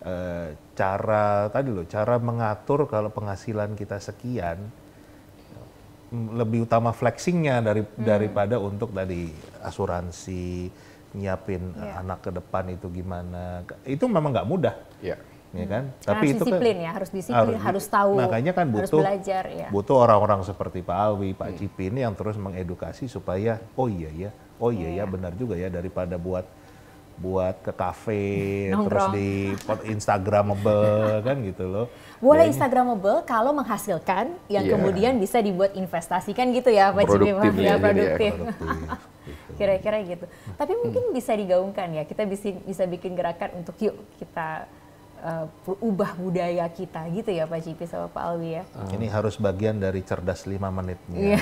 e, cara tadi loh cara mengatur kalau penghasilan kita sekian lebih utama flexingnya dari hmm. daripada untuk dari asuransi nyiapin yeah. anak ke depan itu gimana itu memang nggak mudah yeah. ya kan hmm. tapi itu kan disiplin kan,
ya harus disiplin harus, harus tahu makanya kan butuh harus belajar ya.
butuh orang-orang seperti Pak Alwi Pak hmm. Cipin yang terus mengedukasi supaya oh iya ya oh iya ya iya. benar juga ya daripada buat buat ke kafe terus di instagramable kan gitu loh. Boleh
instagramable kalau menghasilkan yang yeah. kemudian bisa dibuat investasi kan gitu ya Pak Cibim ya, ya, produktif. Ya, produktif kira-kira gitu hmm. tapi mungkin hmm. bisa digaungkan ya kita bisa bisa bikin gerakan untuk yuk kita uh, ubah budaya kita gitu ya Pak Cipi sama Pak Alwi ya. Hmm.
Ini harus bagian dari cerdas lima menitnya. Iya.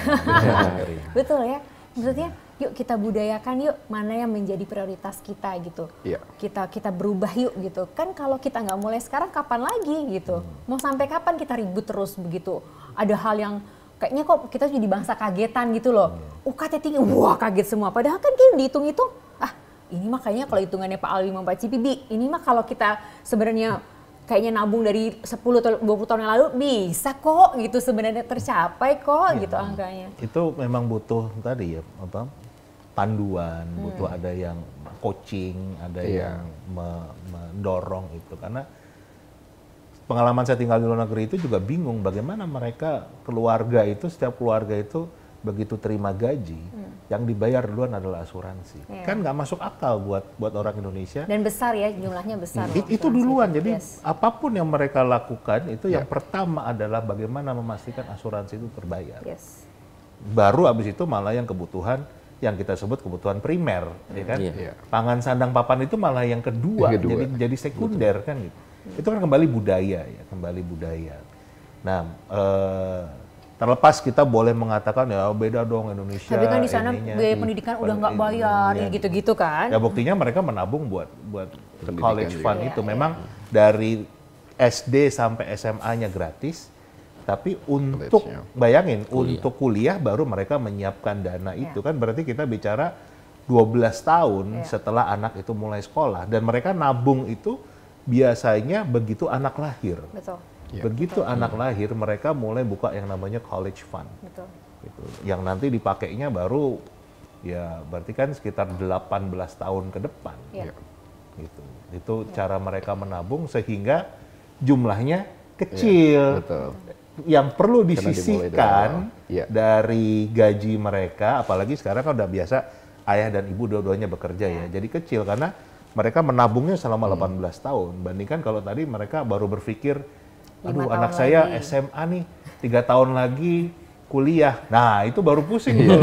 Betul ya. Maksudnya yuk kita budayakan yuk mana yang menjadi prioritas kita gitu. Ya. Kita kita berubah yuk gitu. Kan kalau kita nggak mulai sekarang kapan lagi gitu. Hmm. Mau sampai kapan kita ribut terus begitu. Ada hal yang kayaknya kok kita jadi bangsa kagetan gitu loh. Hmm. Iya. UKT tinggi, wah kaget semua. Padahal kan kayak dihitung itu ah ini mah kayaknya kalau hitungannya Pak Alwi sama Pak Cipi ini mah kalau kita sebenarnya kayaknya nabung dari 10 atau 20 tahun yang lalu bisa kok gitu sebenarnya tercapai kok ya, gitu angkanya.
Itu memang butuh tadi ya apa panduan, hmm. butuh ada yang coaching, ada yeah. yang mendorong itu karena pengalaman saya tinggal di luar negeri itu juga bingung bagaimana mereka keluarga itu setiap keluarga itu begitu terima gaji hmm. yang dibayar duluan adalah asuransi yeah. kan nggak masuk akal buat buat orang Indonesia dan
besar ya jumlahnya besar hmm. itu
duluan itu. jadi yes. apapun yang mereka lakukan itu yeah. yang pertama adalah bagaimana memastikan asuransi itu terbayar yes. baru abis itu malah yang kebutuhan yang kita sebut kebutuhan primer hmm. ya kan yeah. pangan sandang papan itu malah yang kedua, yang kedua. jadi jadi sekunder Betul. kan gitu itu kan kembali budaya ya, kembali budaya. Nah, uh, terlepas kita boleh mengatakan ya beda dong Indonesia. Tapi kan di sana biaya pendidikan
udah nggak bayar, ya gitu-gitu kan. Ya
buktinya mereka menabung buat buat pendidikan college fund juga. Iya, itu. Iya. Memang ya. dari SD sampai SMA-nya gratis, tapi untuk bayangin kuliah. untuk kuliah baru mereka menyiapkan dana itu iya. kan berarti kita bicara 12 tahun ya. setelah anak itu mulai sekolah dan mereka nabung itu biasanya begitu anak lahir. Betul. Ya. Begitu Betul. anak lahir mereka mulai buka yang namanya college fund. Betul. Gitu. Yang nanti dipakainya baru ya berarti kan sekitar 18 tahun ke depan. Ya. Gitu. Itu ya. cara mereka menabung sehingga jumlahnya kecil. Ya, betul. Yang perlu disisihkan ya. dari gaji mereka, apalagi sekarang kan udah biasa ayah dan ibu dua-duanya bekerja ya. ya. Jadi kecil karena mereka menabungnya selama 18 hmm. tahun. Bandingkan kalau tadi mereka baru berpikir, aduh anak saya SMA nih, tiga tahun lagi kuliah. Nah itu baru pusing. Iya.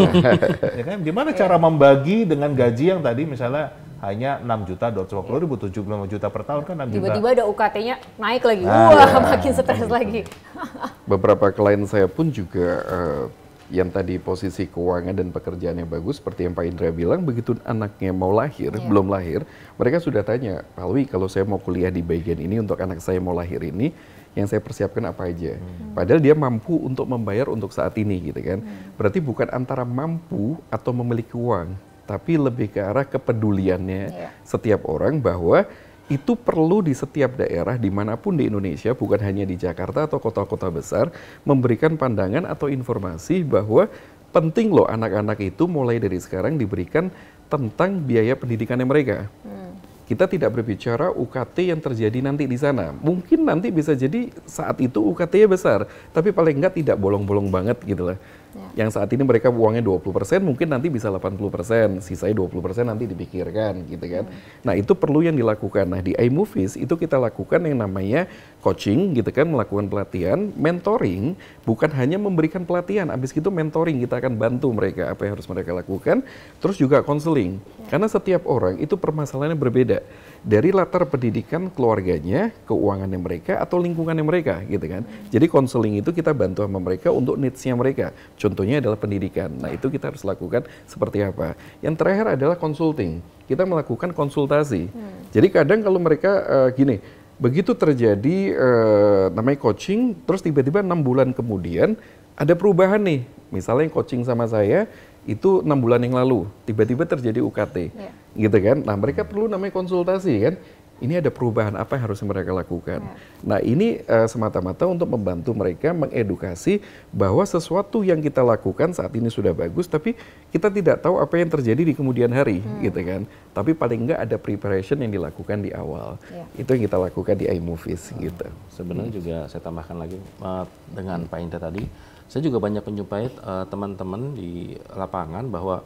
ya kan? Gimana cara membagi dengan gaji yang tadi misalnya hanya 6 juta 250 ribu, 75 iya. juta per tahun kan 6 Tiba-tiba
ada UKT-nya naik lagi, nah, wah ya, makin stres lagi.
Beberapa klien saya pun juga uh, yang tadi posisi keuangan dan pekerjaannya bagus seperti yang Pak Indra bilang begitu anaknya mau lahir yeah. belum lahir mereka sudah tanya Pak Lwi kalau saya mau kuliah di bagian ini untuk anak saya mau lahir ini yang saya persiapkan apa aja hmm. padahal dia mampu untuk membayar untuk saat ini gitu kan hmm. berarti bukan antara mampu atau memiliki uang tapi lebih ke arah kepeduliannya yeah. setiap orang bahwa itu perlu di setiap daerah dimanapun di Indonesia bukan hanya di Jakarta atau kota-kota besar memberikan pandangan atau informasi bahwa penting loh anak-anak itu mulai dari sekarang diberikan tentang biaya pendidikannya mereka. Hmm. Kita tidak berbicara UKT yang terjadi nanti di sana. Mungkin nanti bisa jadi saat itu UKT-nya besar, tapi paling enggak tidak bolong-bolong banget gitu lah. Ya. Yang saat ini mereka uangnya 20%, mungkin nanti bisa 80%, sisanya 20% nanti dipikirkan gitu kan. Hmm. Nah, itu perlu yang dilakukan. Nah, di iMovies itu kita lakukan yang namanya coaching gitu kan, melakukan pelatihan, mentoring, bukan hanya memberikan pelatihan, habis itu mentoring kita akan bantu mereka apa yang harus mereka lakukan, terus juga counseling Ya. Karena setiap orang itu permasalahannya berbeda dari latar pendidikan keluarganya, keuangannya mereka, atau lingkungannya mereka, gitu kan. Jadi konseling itu kita bantu sama mereka untuk needs-nya mereka. Contohnya adalah pendidikan. Nah itu kita harus lakukan seperti apa. Yang terakhir adalah consulting. Kita melakukan konsultasi. Hmm. Jadi kadang kalau mereka uh, gini, begitu terjadi uh, namanya coaching, terus tiba-tiba enam bulan kemudian ada perubahan nih. Misalnya yang coaching sama saya, itu enam bulan yang lalu tiba-tiba terjadi UKT yeah. gitu kan nah mereka perlu namanya konsultasi kan ini ada perubahan apa yang harus mereka lakukan yeah. nah ini uh, semata-mata untuk membantu mereka mengedukasi bahwa sesuatu yang kita lakukan saat ini sudah bagus tapi kita tidak tahu apa yang terjadi di kemudian hari mm. gitu kan tapi paling enggak ada preparation yang dilakukan di awal yeah. itu yang kita lakukan di iMovies gitu sebenarnya hmm. juga saya tambahkan lagi uh, dengan Pak Indra tadi saya juga banyak
menjumpai eh, teman-teman uh, di lapangan bahwa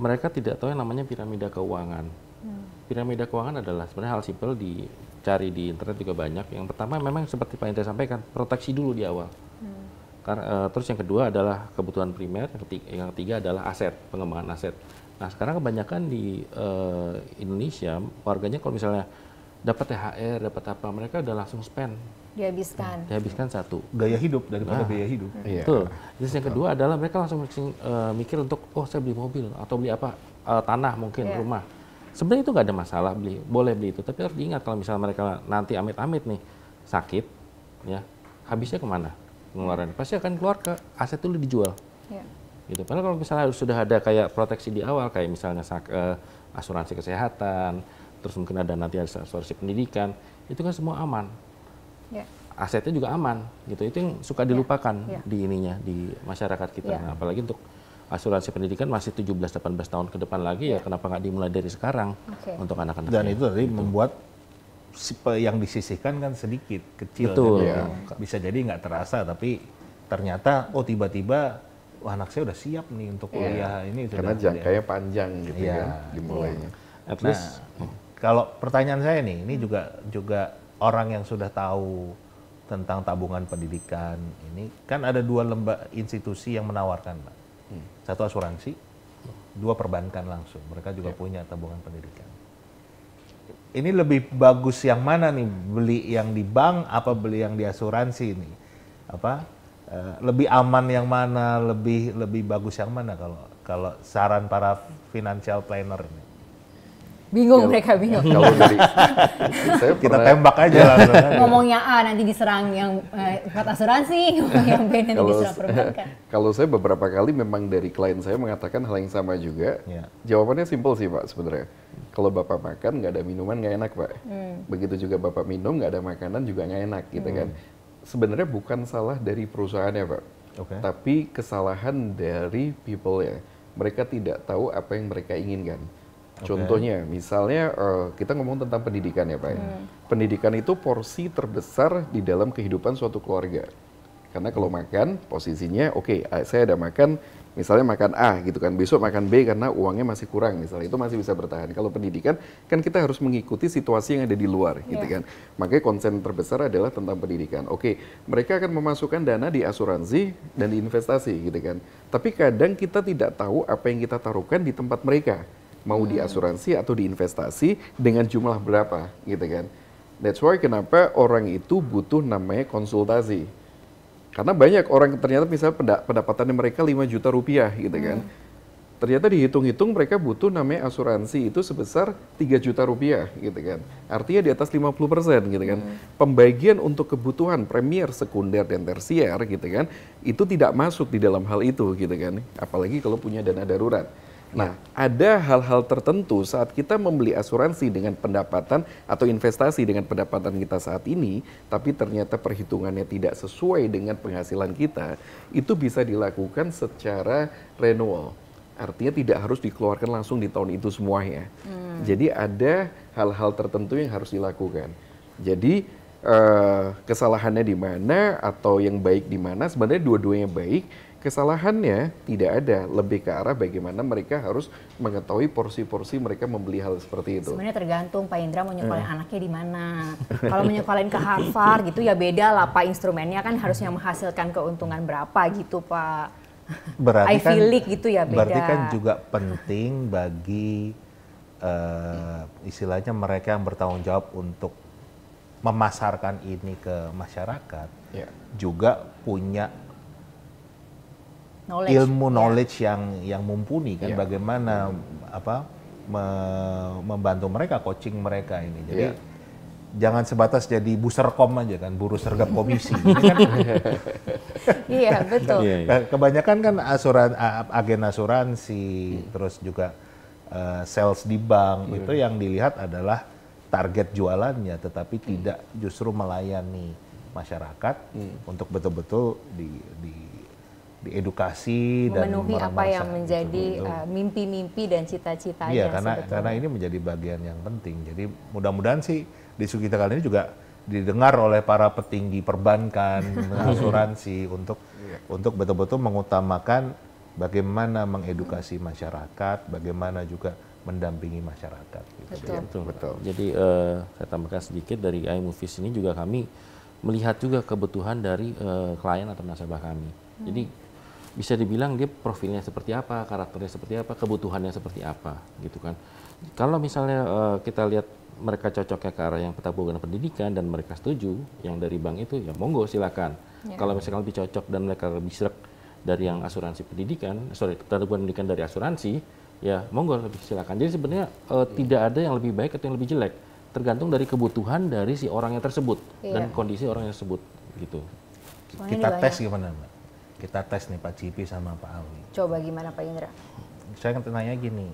mereka tidak tahu yang namanya piramida keuangan. Hmm. Piramida keuangan adalah sebenarnya hal simpel dicari di internet juga banyak. Yang pertama memang seperti Pak Indra sampaikan, proteksi dulu di awal. Hmm. Karena, uh, terus yang kedua adalah kebutuhan primer, yang ketiga, yang ketiga adalah aset, pengembangan aset. Nah sekarang kebanyakan di uh, Indonesia warganya kalau misalnya dapat THR, dapat apa, mereka udah langsung spend dihabiskan. Dihabiskan satu. Gaya hidup daripada nah, biaya hidup. Iya. Betul. Terus yang kedua adalah mereka langsung uh, mikir untuk oh saya beli mobil atau beli apa uh, tanah mungkin yeah. rumah. Sebenarnya itu nggak ada masalah beli, boleh beli itu. Tapi harus diingat kalau misalnya mereka nanti amit-amit nih sakit, ya habisnya kemana pengeluaran? Pasti akan keluar ke aset dulu dijual. Yeah. Gitu. Padahal kalau misalnya sudah ada kayak proteksi di awal, kayak misalnya uh, asuransi kesehatan, terus mungkin ada nanti asuransi pendidikan, itu kan semua aman yeah. asetnya juga aman gitu itu yang suka dilupakan yeah. Yeah. di ininya di masyarakat kita yeah. nah, apalagi untuk asuransi pendidikan masih 17-18 tahun ke depan lagi yeah. ya kenapa nggak dimulai dari sekarang okay. untuk anak-anak dan itu tadi gitu. membuat yang
disisihkan kan sedikit kecil Betul. ya. bisa jadi nggak terasa tapi ternyata oh tiba-tiba wah anak saya udah siap nih untuk ya. kuliah yeah. ini karena jangkanya panjang gitu yeah. kan ya, dimulainya. At nah, least kalau pertanyaan saya nih ini hmm. juga juga orang yang sudah tahu tentang tabungan pendidikan ini kan ada dua lembaga institusi yang menawarkan pak hmm. satu asuransi dua perbankan langsung mereka juga yeah. punya tabungan pendidikan ini lebih bagus yang mana nih beli yang di bank apa beli yang di asuransi ini apa eh, lebih aman yang mana lebih lebih bagus yang mana kalau kalau saran para financial planner ini
Bingung ya, mereka bingung. Kalau dari saya kita pernah, tembak aja lah. Ngomongnya A nanti diserang yang eh, kata asuransi, yang B nanti kalau, diserang perbankan.
Kalau saya beberapa kali memang dari klien saya mengatakan hal yang sama juga. Ya. Jawabannya simpel sih Pak sebenarnya. Kalau Bapak makan nggak ada minuman nggak enak Pak. Hmm. Begitu juga Bapak minum nggak ada makanan juga nggak enak gitu kan. hmm. kan. Sebenarnya bukan salah dari perusahaannya Pak. Okay. Tapi kesalahan dari people ya. Mereka tidak tahu apa yang mereka inginkan.
Okay. Contohnya,
misalnya uh, kita ngomong tentang pendidikan ya Pak. Ya. Hmm. Pendidikan itu porsi terbesar di dalam kehidupan suatu keluarga. Karena kalau makan, posisinya oke, okay, saya ada makan, misalnya makan A gitu kan, besok makan B karena uangnya masih kurang misalnya, itu masih bisa bertahan. Kalau pendidikan, kan kita harus mengikuti situasi yang ada di luar yeah. gitu kan. Makanya konsen terbesar adalah tentang pendidikan. Oke, okay, mereka akan memasukkan dana di asuransi dan di investasi gitu kan. Tapi kadang kita tidak tahu apa yang kita taruhkan di tempat mereka mau di asuransi atau di investasi dengan jumlah berapa gitu kan. That's why kenapa orang itu butuh namanya konsultasi. Karena banyak orang ternyata misalnya pendapatan mereka 5 juta rupiah gitu hmm. kan. Hmm. Ternyata dihitung-hitung mereka butuh namanya asuransi itu sebesar 3 juta rupiah gitu kan. Artinya di atas 50 persen gitu kan. Hmm. Pembagian untuk kebutuhan premier, sekunder, dan tersier gitu kan. Itu tidak masuk di dalam hal itu gitu kan. Apalagi kalau punya dana darurat. Nah, ada hal-hal tertentu saat kita membeli asuransi dengan pendapatan atau investasi dengan pendapatan kita saat ini, tapi ternyata perhitungannya tidak sesuai dengan penghasilan kita, itu bisa dilakukan secara renewal. Artinya tidak harus dikeluarkan langsung di tahun itu semuanya. Hmm. Jadi ada hal-hal tertentu yang harus dilakukan. Jadi Eh, kesalahannya di mana atau yang baik di mana sebenarnya dua-duanya baik kesalahannya tidak ada lebih ke arah bagaimana mereka harus mengetahui porsi-porsi mereka membeli hal seperti itu. Sebenarnya
tergantung Pak Indra mau nyekolin hmm. anaknya di mana. Kalau menyekolin ke Harvard gitu ya beda lah Pak instrumennya kan harusnya menghasilkan keuntungan berapa gitu Pak.
Berarti I kan, gitu ya beda. Berarti kan juga penting bagi uh, istilahnya mereka yang bertanggung jawab untuk memasarkan ini ke masyarakat yeah. juga punya knowledge. ilmu ya. knowledge yang yang mumpuni kan yeah. bagaimana hmm. apa me, membantu mereka coaching mereka ini jadi yeah. jangan sebatas jadi buserkom aja kan buru sergap komisi iya kan iya yeah, betul iya, iya. Nah, kebanyakan kan asuran agen asuransi hmm. terus juga uh, sales di bank hmm. itu yang dilihat adalah target jualannya tetapi hmm. tidak justru melayani masyarakat hmm. untuk betul-betul di, di diedukasi memenuhi dan apa yang menjadi eh,
mimpi-mimpi dan cita-citanya. Iya, karena sebetulnya. karena
ini menjadi bagian yang penting. Jadi mudah-mudahan sih di kita kali ini juga didengar oleh para petinggi perbankan, asuransi untuk yeah. untuk betul-betul mengutamakan bagaimana mengedukasi masyarakat, bagaimana juga
mendampingi masyarakat. Gitu. Betul. Jadi, betul. betul. Jadi uh, saya tambahkan sedikit dari Movies ini juga kami melihat juga kebutuhan dari uh, klien atau nasabah kami. Hmm. Jadi bisa dibilang dia profilnya seperti apa, karakternya seperti apa, kebutuhannya seperti apa, gitu kan. Kalau misalnya uh, kita lihat mereka cocoknya ke arah yang tabungan pendidikan dan mereka setuju yang dari bank itu ya monggo silakan. Ya. Kalau misalnya lebih cocok dan mereka lebih serak dari yang asuransi pendidikan, sorry tabungan pendidikan dari asuransi, ya monggo lebih silakan. Jadi sebenarnya uh, eh, yeah. tidak ada yang lebih baik atau yang lebih jelek, tergantung dari kebutuhan dari si orang yang tersebut yeah. dan kondisi orang yang tersebut gitu. Soalnya kita tes gimana, Mbak? Kita tes
nih Pak Cipi sama Pak Awi.
Coba gimana Pak Indra?
Saya akan tanya gini,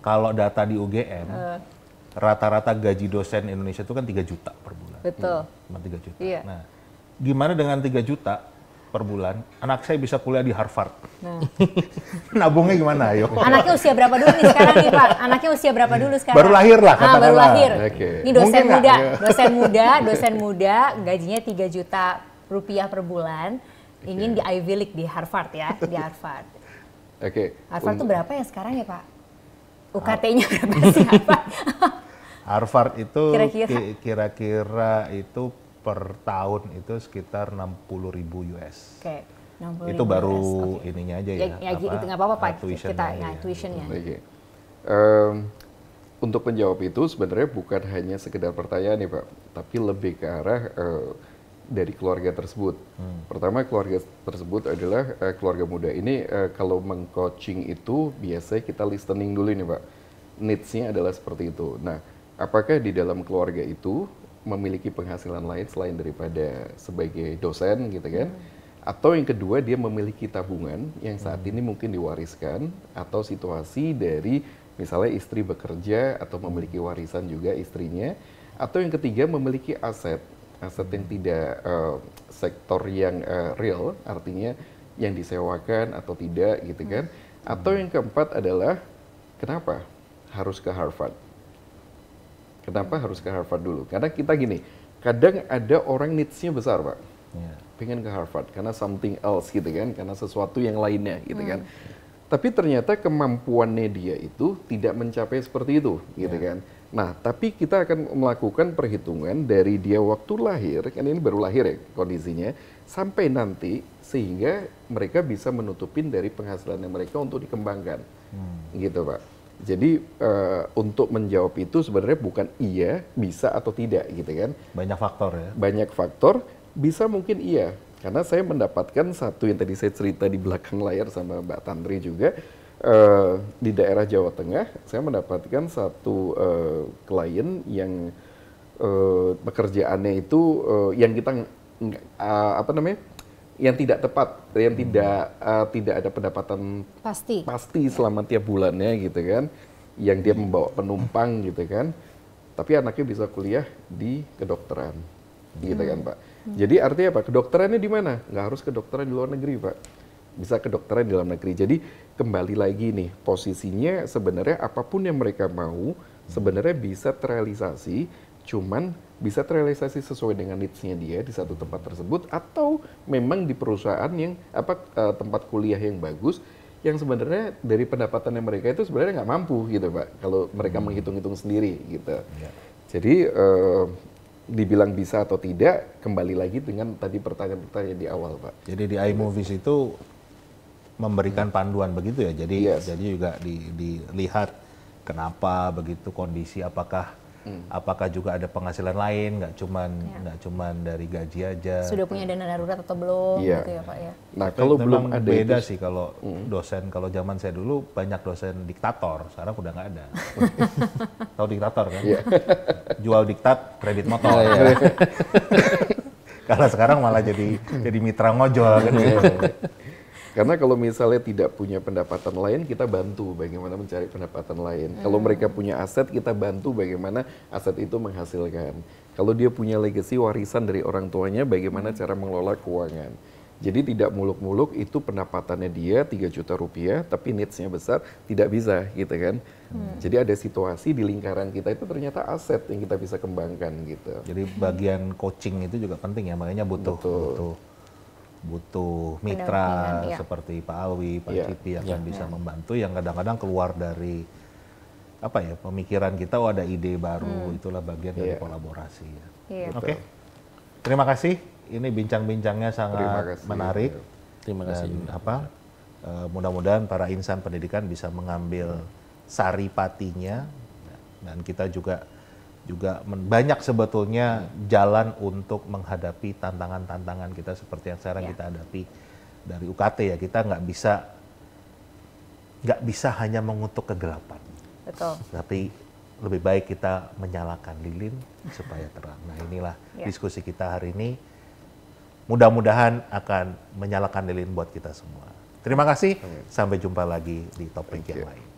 kalau data di UGM rata rata-rata gaji dosen Indonesia itu kan 3 juta per bulan. Betul. Iya, cuma tiga juta. Iya. Nah, gimana dengan 3 juta per bulan, anak saya bisa kuliah di Harvard. Nah. Nabungnya gimana, ayo? Anaknya
usia berapa dulu nih sekarang nih, Pak? Anaknya usia berapa dulu sekarang? Baru lahir lah, ah, katakanlah. Ah, baru lahir. Okay. Ini dosen Mungkin muda, dosen muda, dosen muda, gajinya 3 juta rupiah per bulan, okay. ingin di Ivy League di Harvard ya, di Harvard.
Oke. Okay. Harvard um, tuh berapa
ya sekarang ya, Pak? UKT-nya berapa sih, Harvard?
Harvard itu kira-kira itu per tahun itu sekitar 60 ribu US.
Oke. Okay. Itu baru
US. Okay. ininya aja ya. Ya, ya gitu, apa, apa-apa Pak, kita
ya, ya, tuition-nya.
Okay. Um, untuk menjawab itu sebenarnya bukan hanya sekedar pertanyaan nih Pak, tapi lebih ke arah uh, dari keluarga tersebut. Hmm. Pertama keluarga tersebut adalah uh, keluarga muda. Ini uh, kalau mengcoaching itu biasanya kita listening dulu nih Pak. Needs-nya adalah seperti itu. Nah, apakah di dalam keluarga itu memiliki penghasilan lain selain daripada sebagai dosen gitu kan. Atau yang kedua dia memiliki tabungan yang saat hmm. ini mungkin diwariskan atau situasi dari misalnya istri bekerja atau hmm. memiliki warisan juga istrinya. Atau yang ketiga memiliki aset, aset yang hmm. tidak uh, sektor yang uh, real artinya yang disewakan atau tidak gitu kan. Atau yang keempat adalah kenapa harus ke Harvard? Kenapa harus ke Harvard dulu? Karena kita gini, kadang ada orang needs-nya besar, Pak. Yeah. Pengen ke Harvard karena something else gitu kan, karena sesuatu yang lainnya gitu mm. kan. Tapi ternyata kemampuannya dia itu tidak mencapai seperti itu gitu yeah. kan. Nah, tapi kita akan melakukan perhitungan dari dia waktu lahir, kan ini baru lahir ya kondisinya, sampai nanti sehingga mereka bisa menutupin dari penghasilan mereka untuk dikembangkan. Hmm. Gitu, Pak. Jadi uh, untuk menjawab itu sebenarnya bukan iya bisa atau tidak gitu kan. Banyak faktor ya. Banyak faktor bisa mungkin iya karena saya mendapatkan satu yang tadi saya cerita di belakang layar sama Mbak Tantri juga uh, di daerah Jawa Tengah saya mendapatkan satu uh, klien yang uh, pekerjaannya itu uh, yang kita uh, apa namanya yang tidak tepat, yang tidak uh, tidak ada pendapatan pasti pasti selama tiap bulannya gitu kan, yang dia membawa penumpang gitu kan, tapi anaknya bisa kuliah di kedokteran, gitu kan hmm. pak. Jadi artinya apa? Kedokterannya di mana? Nggak harus kedokteran di luar negeri pak, bisa kedokteran di dalam negeri. Jadi kembali lagi nih posisinya sebenarnya apapun yang mereka mau sebenarnya bisa terrealisasi, cuman bisa terrealisasi sesuai dengan needs-nya dia di satu tempat tersebut atau memang di perusahaan yang apa eh, tempat kuliah yang bagus yang sebenarnya dari pendapatannya mereka itu sebenarnya nggak mampu gitu pak kalau mereka hmm. menghitung-hitung sendiri gitu ya. jadi uh, dibilang bisa atau tidak kembali lagi dengan tadi pertanyaan-pertanyaan di awal pak
jadi di iMovies iya. itu memberikan panduan begitu ya jadi yes. jadi juga di, dilihat kenapa begitu kondisi apakah Hmm. Apakah juga ada penghasilan lain, nggak cuman ya. cuman dari gaji aja? Sudah
punya dana darurat atau belum? Iya. Gitu ya Pak ya. Nah Tapi kalau
belum ada beda itu... sih kalau hmm. dosen kalau zaman saya dulu banyak dosen diktator, sekarang udah nggak ada. Tahu diktator kan? Ya. Jual diktat, kredit motor. Iya, iya. Karena sekarang malah jadi jadi mitra ngojol kan. Iya,
karena kalau misalnya tidak punya pendapatan lain, kita bantu bagaimana mencari pendapatan lain. Hmm. Kalau mereka punya aset, kita bantu bagaimana aset itu menghasilkan. Kalau dia punya legacy warisan dari orang tuanya, bagaimana hmm. cara mengelola keuangan. Jadi tidak muluk-muluk itu pendapatannya dia 3 juta rupiah, tapi needs-nya besar, tidak bisa gitu kan. Hmm. Jadi ada situasi di lingkaran kita itu ternyata aset yang kita bisa kembangkan gitu. Jadi bagian coaching itu juga penting ya, makanya butuh. Betul. butuh butuh mitra ya.
seperti Pak Alwi, Pak ya. Cipi yang ya. bisa ya. membantu yang kadang-kadang keluar dari apa ya pemikiran kita oh ada ide baru hmm. itulah bagian yeah. dari iya. kolaborasi ya. Yeah. Oke. Okay. Terima kasih. Ini bincang-bincangnya sangat Terima menarik. Terima kasih. Dan apa? Eh, mudah-mudahan para insan pendidikan bisa mengambil saripatinya dan kita juga juga banyak sebetulnya jalan untuk menghadapi tantangan-tantangan kita seperti yang sekarang ya. kita hadapi dari UKT ya kita nggak bisa nggak bisa hanya mengutuk kegelapan. Betul. Tapi lebih baik kita menyalakan lilin supaya terang. Nah inilah ya. diskusi kita hari ini. Mudah-mudahan akan menyalakan lilin buat kita semua. Terima kasih. Sampai jumpa lagi di topik yang lain.